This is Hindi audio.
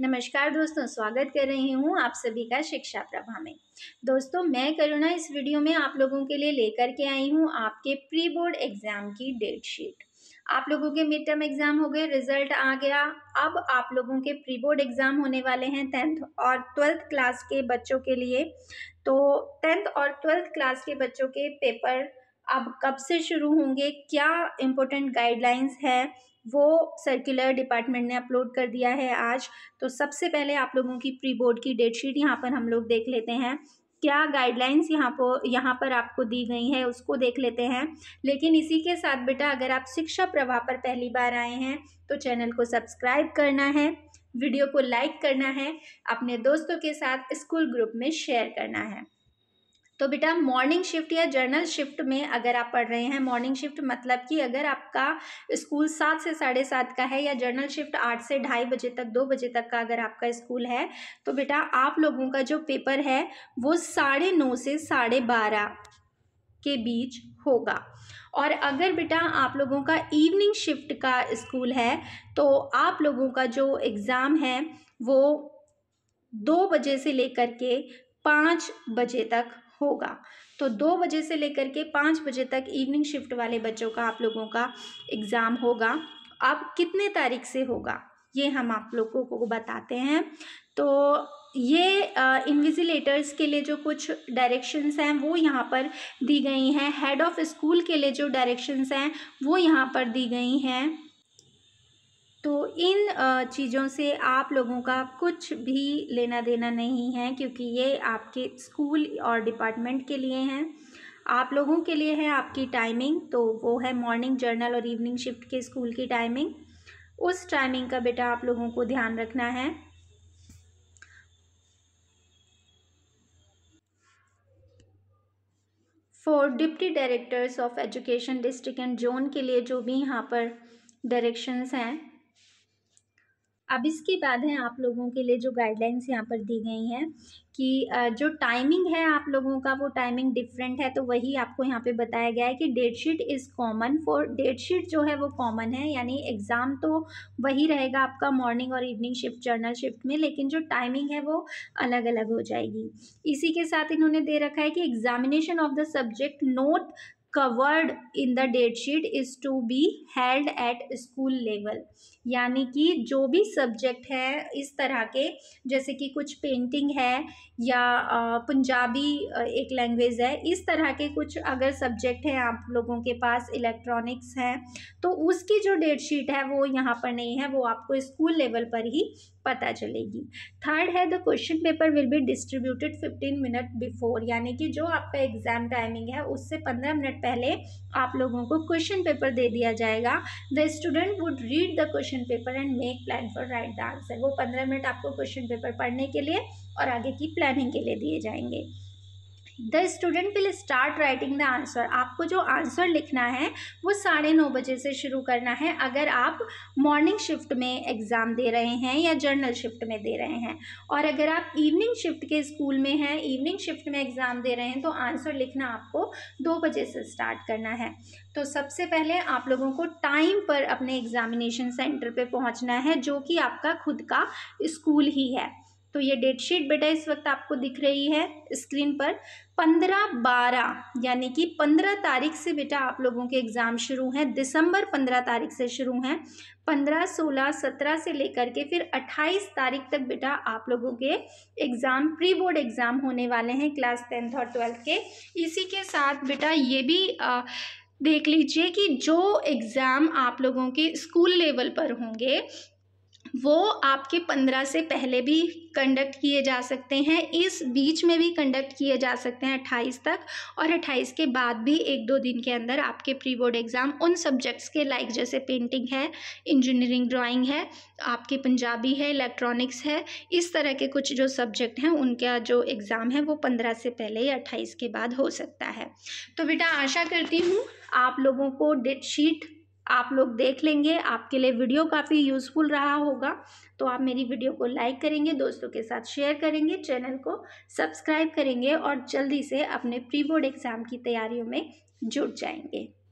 नमस्कार दोस्तों स्वागत कर रही हूँ आप सभी का शिक्षा प्रभा में दोस्तों मैं करुणा इस वीडियो में आप लोगों के लिए लेकर के आई हूँ आपके प्री बोर्ड एग्ज़ाम की डेट शीट आप लोगों के मिड टर्म एग्ज़ाम हो गए रिजल्ट आ गया अब आप लोगों के प्री बोर्ड एग्ज़ाम होने वाले हैं टेंथ और ट्वेल्थ क्लास के बच्चों के लिए तो टेंथ और ट्वेल्थ क्लास के बच्चों के पेपर अब कब से शुरू होंगे क्या इम्पोर्टेंट गाइडलाइंस है वो सर्कुलर डिपार्टमेंट ने अपलोड कर दिया है आज तो सबसे पहले आप लोगों की प्री बोर्ड की डेट शीट यहाँ पर हम लोग देख लेते हैं क्या गाइडलाइंस यहाँ पर यहाँ पर आपको दी गई हैं उसको देख लेते हैं लेकिन इसी के साथ बेटा अगर आप शिक्षा प्रवाह पर पहली बार आए हैं तो चैनल को सब्सक्राइब करना है वीडियो को लाइक करना है अपने दोस्तों के साथ स्कूल ग्रुप में शेयर करना है तो बेटा मॉर्निंग शिफ्ट या जर्नल शिफ्ट में अगर आप पढ़ रहे हैं मॉर्निंग शिफ्ट मतलब कि अगर आपका स्कूल सात से साढ़े सात का है या जर्नल शिफ्ट आठ से ढाई बजे तक दो बजे तक का अगर आपका स्कूल है तो बेटा आप लोगों का जो पेपर है वो साढ़े नौ से साढ़े बारह के बीच होगा और अगर बेटा आप लोगों का इवनिंग शिफ्ट का स्कूल है तो आप लोगों का जो एग्ज़ाम है वो दो बजे से लेकर के पाँच बजे तक होगा तो दो बजे से लेकर के पाँच बजे तक इवनिंग शिफ्ट वाले बच्चों का आप लोगों का एग्ज़ाम होगा अब कितने तारीख से होगा ये हम आप लोगों को बताते हैं तो ये इन्विजिलेटर्स के लिए जो कुछ डायरेक्शंस हैं वो यहाँ पर दी गई हैं हेड ऑफ़ स्कूल के लिए जो डायरेक्शंस हैं वो यहाँ पर दी गई हैं इन चीज़ों से आप लोगों का कुछ भी लेना देना नहीं है क्योंकि ये आपके स्कूल और डिपार्टमेंट के लिए हैं आप लोगों के लिए है आपकी टाइमिंग तो वो है मॉर्निंग जर्नल और इवनिंग शिफ्ट के स्कूल की टाइमिंग उस टाइमिंग का बेटा आप लोगों को ध्यान रखना है for deputy directors of education district and zone के लिए जो भी यहाँ पर डायरेक्शंस हैं अब इसके बाद है आप लोगों के लिए जो गाइडलाइंस यहाँ पर दी गई हैं कि जो टाइमिंग है आप लोगों का वो टाइमिंग डिफरेंट है तो वही आपको यहाँ पे बताया गया है कि date sheet is common for date sheet जो है वो कॉमन है यानी एग्ज़ाम तो वही रहेगा आपका मॉर्निंग और इवनिंग शिफ्ट जर्नल शिफ्ट में लेकिन जो टाइमिंग है वो अलग अलग हो जाएगी इसी के साथ इन्होंने दे रखा है कि examination of the subject not covered in the date sheet is to be held at school level यानी कि जो भी सब्जेक्ट है इस तरह के जैसे कि कुछ पेंटिंग है या पंजाबी एक लैंग्वेज है इस तरह के कुछ अगर सब्जेक्ट हैं आप लोगों के पास इलेक्ट्रॉनिक्स हैं तो उसकी जो डेट शीट है वो यहाँ पर नहीं है वो आपको स्कूल लेवल पर ही पता चलेगी थर्ड है the question paper will be distributed fifteen minute before यानी कि जो आपका एग्ज़ाम टाइमिंग है उससे पंद्रह मिनट पहले आप लोगों को क्वेश्चन पेपर दे दिया जाएगा the student would read the question paper and make plan for write the answer वो पंद्रह मिनट आपको क्वेश्चन पेपर पढ़ने के लिए और आगे की प्लानिंग के लिए दिए जाएंगे the student will start writing the answer आपको जो आंसर लिखना है वो साढ़े नौ बजे से शुरू करना है अगर आप मॉर्निंग शिफ्ट में एग्ज़ाम दे रहे हैं या जर्नल शिफ्ट में दे रहे हैं और अगर आप इवनिंग शिफ्ट के स्कूल में हैं इवनिंग शिफ्ट में एग्ज़ाम दे रहे हैं तो आंसर लिखना आपको दो बजे से स्टार्ट करना है तो सबसे पहले आप लोगों को टाइम पर अपने एग्ज़ामिनेशन सेंटर पर पहुँचना है जो कि आपका खुद का स्कूल ही है तो ये डेट शीट बेटा इस वक्त आपको दिख रही है स्क्रीन पर पंद्रह बारह यानी कि पंद्रह तारीख से बेटा आप लोगों के एग्ज़ाम शुरू हैं दिसंबर पंद्रह तारीख से शुरू हैं पंद्रह सोलह सत्रह से लेकर के फिर अट्ठाईस तारीख तक बेटा आप लोगों के एग्ज़ाम प्री बोर्ड एग्ज़ाम होने वाले हैं क्लास टेंथ और ट्वेल्थ के इसी के साथ बेटा ये भी आ, देख लीजिए कि जो एग्ज़ाम आप लोगों के स्कूल लेवल पर होंगे वो आपके पंद्रह से पहले भी कंडक्ट किए जा सकते हैं इस बीच में भी कंडक्ट किए जा सकते हैं अट्ठाईस तक और अट्ठाईस के बाद भी एक दो दिन के अंदर आपके प्री बोर्ड एग्ज़ाम उन सब्जेक्ट्स के लाइक जैसे पेंटिंग है इंजीनियरिंग ड्राइंग है आपके पंजाबी है इलेक्ट्रॉनिक्स है इस तरह के कुछ जो सब्जेक्ट हैं उनका जो एग्ज़ाम है वो पंद्रह से पहले या अट्ठाईस के बाद हो सकता है तो बेटा आशा करती हूँ आप लोगों को डेट शीट आप लोग देख लेंगे आपके लिए वीडियो काफ़ी यूज़फुल रहा होगा तो आप मेरी वीडियो को लाइक करेंगे दोस्तों के साथ शेयर करेंगे चैनल को सब्सक्राइब करेंगे और जल्दी से अपने प्री बोर्ड एग्ज़ाम की तैयारियों में जुट जाएंगे